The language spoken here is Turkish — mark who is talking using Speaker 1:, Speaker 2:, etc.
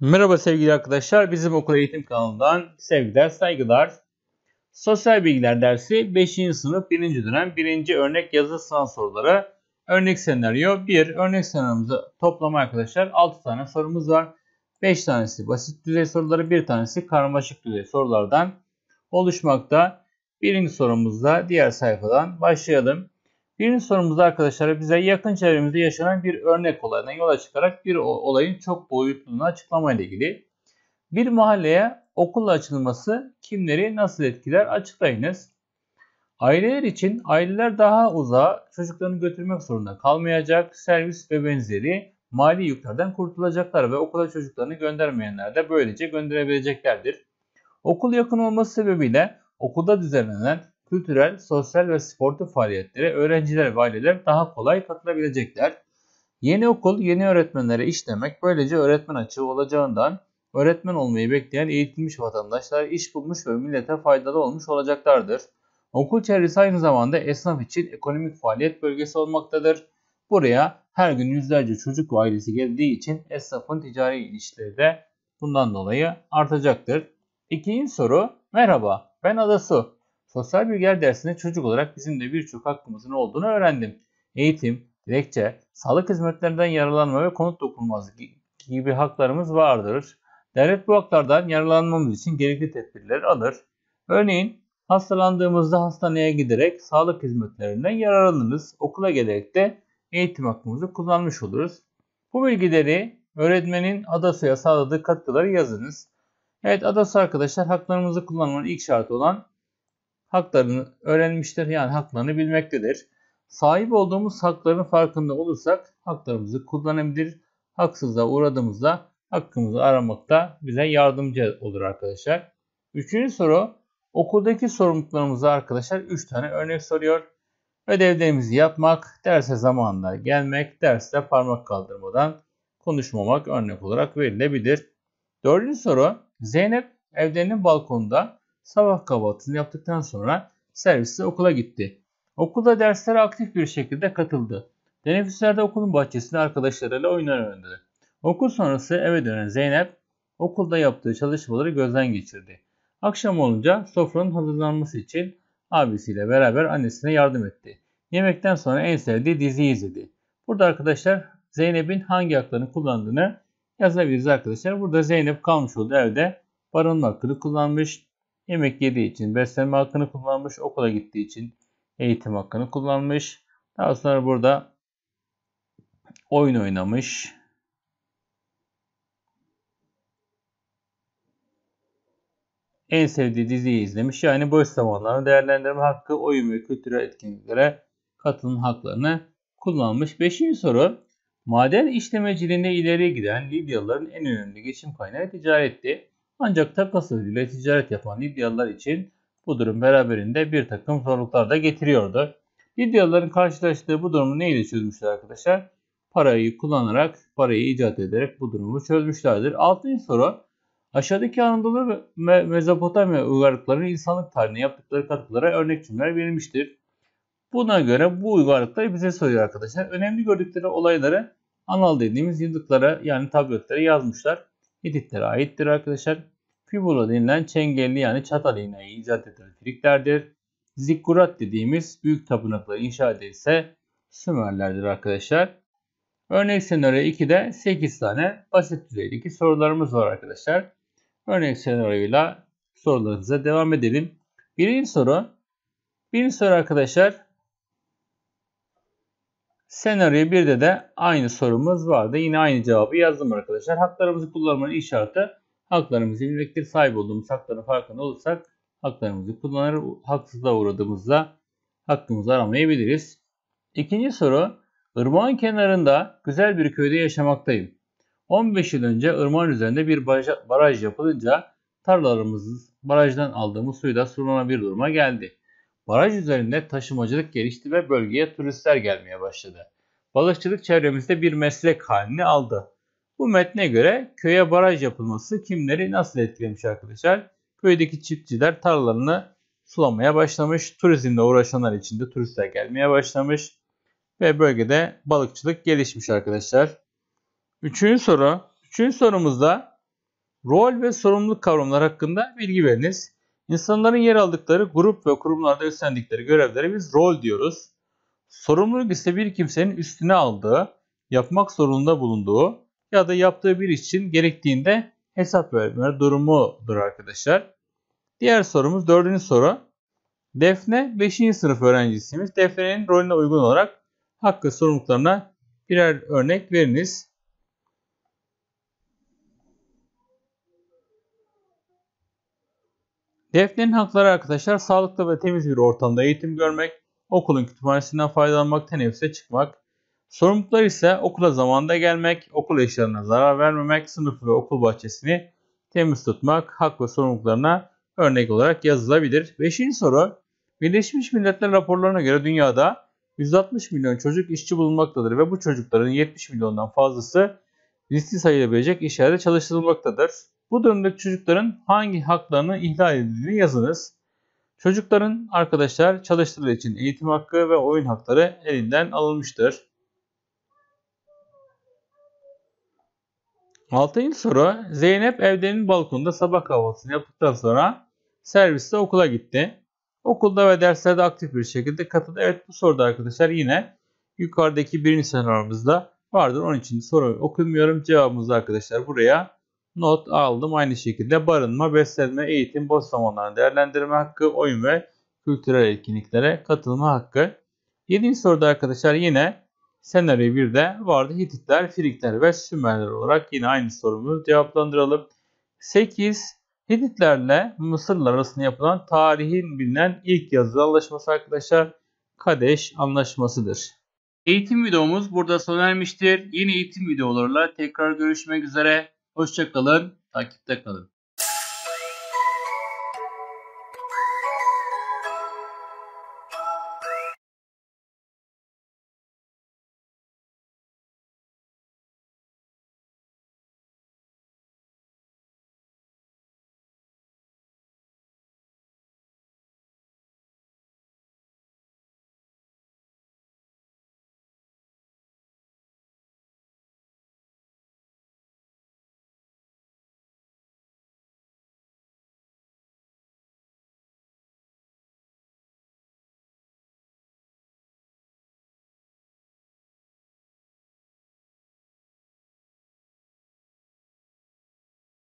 Speaker 1: Merhaba sevgili arkadaşlar. Bizim okul eğitim kanalından sevgiler, saygılar. Sosyal bilgiler dersi 5. sınıf 1. dönem 1. örnek yazılı sınav soruları. Örnek senaryo 1. Örnek senaryomuzda toplama arkadaşlar 6 tane sorumuz var. 5 tanesi basit düzey soruları, 1 tanesi karmaşık düzey sorulardan oluşmakta. Birinci sorumuzda diğer sayfadan başlayalım. Birinci sorumuzda arkadaşlar bize yakın çevremizde yaşanan bir örnek olayına yola çıkarak bir olayın çok boyutluluğunu açıklamayla ilgili. Bir mahalleye okul açılması kimleri nasıl etkiler açıklayınız. Aileler için aileler daha uzağa çocuklarını götürmek zorunda kalmayacak, servis ve benzeri mali yüklerden kurtulacaklar ve okula çocuklarını göndermeyenler de böylece gönderebileceklerdir. Okul yakın olması sebebiyle okulda düzenlenen kültürel, sosyal ve sportif faaliyetlere öğrenciler ve aileler daha kolay katılabilecekler. Yeni okul yeni öğretmenlere iş demek böylece öğretmen açığı olacağından öğretmen olmayı bekleyen eğitilmiş vatandaşlar iş bulmuş ve millete faydalı olmuş olacaklardır. Okul çevresi aynı zamanda esnaf için ekonomik faaliyet bölgesi olmaktadır. Buraya her gün yüzlerce çocuk ve ailesi geldiği için esnafın ticari ilişkileri de bundan dolayı artacaktır. İkinci soru merhaba ben Adasu. Sosyal bilgiler dersinde çocuk olarak bizim de birçok hakkımızın olduğunu öğrendim. Eğitim, dilekçe, sağlık hizmetlerinden yararlanma ve konut dokunulmazlık gibi haklarımız vardır. Devlet bu haklardan yararlanmamız için gerekli tedbirleri alır. Örneğin hastalandığımızda hastaneye giderek sağlık hizmetlerinden yararlanırız. Okula gelerek de eğitim hakkımızı kullanmış oluruz. Bu bilgileri öğretmenin ADASO'ya sağladığı katkıları yazınız. Evet ADASO arkadaşlar haklarımızı kullanmanın ilk şartı olan haklarını öğrenmiştir. Yani haklarını bilmektedir. Sahip olduğumuz hakların farkında olursak haklarımızı kullanabilir. Haksızlığa uğradığımızda hakkımızı aramakta bize yardımcı olur arkadaşlar. Üçüncü soru okuldaki sorumluluklarımızı arkadaşlar 3 tane örnek soruyor. Ödevlerimizi yapmak, derse zamanında gelmek, derste parmak kaldırmadan konuşmamak örnek olarak verilebilir. Dördüncü soru Zeynep evlerinin balkonunda sabah kahvaltısını yaptıktan sonra servisle okula gitti. Okulda derslere aktif bir şekilde katıldı. Teneffüslerde okulun bahçesinde arkadaşlarıyla oyunlar oynadı. Okul sonrası eve dönen Zeynep okulda yaptığı çalışmaları gözden geçirdi. Akşam olunca sofranın hazırlanması için abisiyle beraber annesine yardım etti. Yemekten sonra en sevdiği diziyi izledi. Burada arkadaşlar Zeynep'in hangi haklarını kullandığını yazabiliriz arkadaşlar. Burada Zeynep kalmış oldu evde barınma hakkını kullanmış. Yemek yediği için beslenme hakkını kullanmış, okula gittiği için eğitim hakkını kullanmış. Daha sonra burada oyun oynamış. En sevdiği diziyi izlemiş. Yani boş zamanlarını değerlendirme hakkı, oyun ve kültürel etkinliklere katılım haklarını kullanmış. Beşinci soru. Maden işlemeciliğine ileri giden Lidyalıların en önemli geçim kaynağı ticaretti. Ancak takas ile ticaret yapan Lidyalılar için bu durum beraberinde bir takım zorluklar da getiriyordu. Lidyalıların karşılaştığı bu durumu neyle çözmüşler arkadaşlar? Parayı kullanarak, parayı icat ederek bu durumu çözmüşlerdir. Altıncı soru. Aşağıdaki Anadolu ve Mezopotamya uygarlıklarının insanlık tarihine yaptıkları katkılara örnek cümleler verilmiştir. Buna göre bu uygarlıklar bize soruyor arkadaşlar. Önemli gördükleri olayları anal dediğimiz yıldıklara yani tabletlere yazmışlar. Hititlere aittir arkadaşlar. Fibula denilen çengelli yani çatal iğneyi icat eden Friklerdir. Zikkurat dediğimiz büyük tapınakları inşa edilse Sümerlerdir arkadaşlar. Örnek senaryo 2'de 8 tane basit düzeydeki sorularımız var arkadaşlar. Örnek senaryoyla sorularınıza devam edelim. Birinci soru. Birinci soru arkadaşlar Senaryo 1'de de aynı sorumuz vardı. Yine aynı cevabı yazdım arkadaşlar. Haklarımızı kullanmanın işareti, şartı haklarımızı bilmektir. Sahip olduğumuz hakların farkında olursak haklarımızı kullanır. Haksızlığa uğradığımızda hakkımızı aramayabiliriz. İkinci soru. Irmağın kenarında güzel bir köyde yaşamaktayım. 15 yıl önce ırmağın üzerinde bir baraj, baraj yapılınca tarlalarımız barajdan aldığımız suyu da bir duruma geldi. Baraj üzerinde taşımacılık gelişti ve bölgeye turistler gelmeye başladı. Balıkçılık çevremizde bir meslek halini aldı. Bu metne göre köye baraj yapılması kimleri nasıl etkilemiş arkadaşlar? Köydeki çiftçiler tarlalarını sulamaya başlamış. Turizmle uğraşanlar için de turistler gelmeye başlamış. Ve bölgede balıkçılık gelişmiş arkadaşlar. Üçüncü soru. Üçüncü sorumuzda rol ve sorumluluk kavramları hakkında bilgi veriniz. İnsanların yer aldıkları grup ve kurumlarda üstlendikleri görevlere biz rol diyoruz. Sorumluluk ise bir kimsenin üstüne aldığı, yapmak zorunda bulunduğu ya da yaptığı bir için gerektiğinde hesap verme durumudur arkadaşlar. Diğer sorumuz dördüncü soru. Defne 5. sınıf öğrencisiymiş. Defne'nin rolüne uygun olarak hakkı sorumluluklarına birer örnek veriniz. Defne'nin hakları arkadaşlar sağlıklı ve temiz bir ortamda eğitim görmek, okulun kütüphanesinden faydalanmak, teneffüse çıkmak. Sorumluluklar ise okula zamanda gelmek, okul eşyalarına zarar vermemek, sınıf ve okul bahçesini temiz tutmak hak ve sorumluluklarına örnek olarak yazılabilir. Beşinci soru. Birleşmiş Milletler raporlarına göre dünyada 160 milyon çocuk işçi bulunmaktadır ve bu çocukların 70 milyondan fazlası riskli sayılabilecek işlerde çalıştırılmaktadır. Bu durumda çocukların hangi haklarını ihlal edildiğini yazınız. Çocukların arkadaşlar çalıştırdığı için eğitim hakkı ve oyun hakları elinden alınmıştır. 6. soru Zeynep evdenin balkonunda sabah kahvaltısını yaptıktan sonra serviste okula gitti. Okulda ve derslerde aktif bir şekilde katıldı. Evet bu soruda arkadaşlar yine yukarıdaki birinci senarımızda vardır. Onun için soruyu okumuyorum. Cevabımız arkadaşlar buraya not aldım. Aynı şekilde barınma, beslenme, eğitim, boş zamanlarını değerlendirme hakkı, oyun ve kültürel etkinliklere katılma hakkı. 7. soruda arkadaşlar yine senaryo 1'de vardı. Hititler, Frikler ve Sümerler olarak yine aynı sorumuzu cevaplandıralım. 8. Hititlerle Mısırlar arasında yapılan tarihin bilinen ilk yazılı anlaşması arkadaşlar Kadeş Anlaşması'dır. Eğitim videomuz burada sona ermiştir. Yeni eğitim videolarla tekrar görüşmek üzere. Hoşçakalın, takipte kalın.